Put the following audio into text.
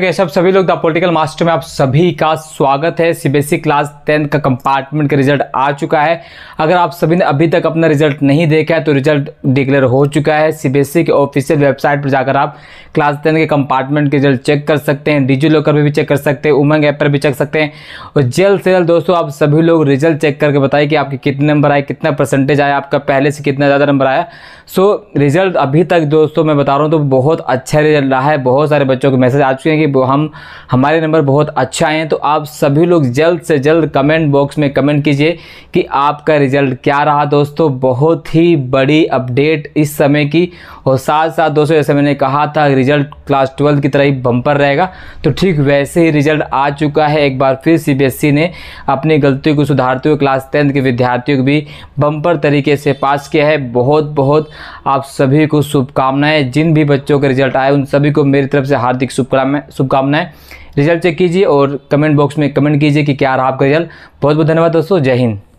कैसे आप सभी लोग द पॉलिटिकल मास्टर में आप सभी का स्वागत है सीबीएसई क्लास टेंथ का कंपार्टमेंट का रिजल्ट आ चुका है अगर आप सभी ने अभी तक अपना रिजल्ट नहीं देखा है तो रिजल्ट डिक्लेयर हो चुका है सीबीएसई के ऑफिशियल वेबसाइट पर जाकर आप क्लास टेंथ के कंपार्टमेंट के रिजल्ट चेक कर सकते हैं डिजी लॉकर पर भी चेक कर सकते हैं उमंग ऐप पर भी चेक सकते हैं और जल्द से जल्द दोस्तों आप सभी लोग रिजल्ट चेक करके बताइए कि आपके कितने नंबर आए कितना परसेंटेज आया आपका पहले से कितना ज़्यादा नंबर आया सो रिजल्ट अभी तक दोस्तों मैं बता रहा हूँ तो बहुत अच्छा रिजल्ट रहा है बहुत सारे बच्चों के मैसेज आ चुके हैं कि हम हमारे नंबर बहुत अच्छा हैं तो आप सभी लोग जल्द से जल्द कमेंट बॉक्स में कमेंट कीजिए कि आपका रिजल्ट क्या रहा दोस्तों बहुत ही बड़ी अपडेट इस समय की और साथ साथ दोस्तों जैसे मैंने कहा था रिजल्ट क्लास ट्वेल्थ की तरह ही बम्पर रहेगा तो ठीक वैसे ही रिजल्ट आ चुका है एक बार फिर सी e ने अपनी गलतियों को सुधारते हुए क्लास टेंथ के विद्यार्थियों को भी बम्पर तरीके से पास किया है बहुत बहुत आप सभी को शुभकामनाएं जिन भी बच्चों के रिजल्ट आए उन सभी को मेरी तरफ से हार्दिक शुभकामनाएं शुभकामनाएं रिजल्ट चेक कीजिए और कमेंट बॉक्स में कमेंट कीजिए कि क्या रहा आपका रिजल्ट बहुत बहुत धन्यवाद दोस्तों जय हिंद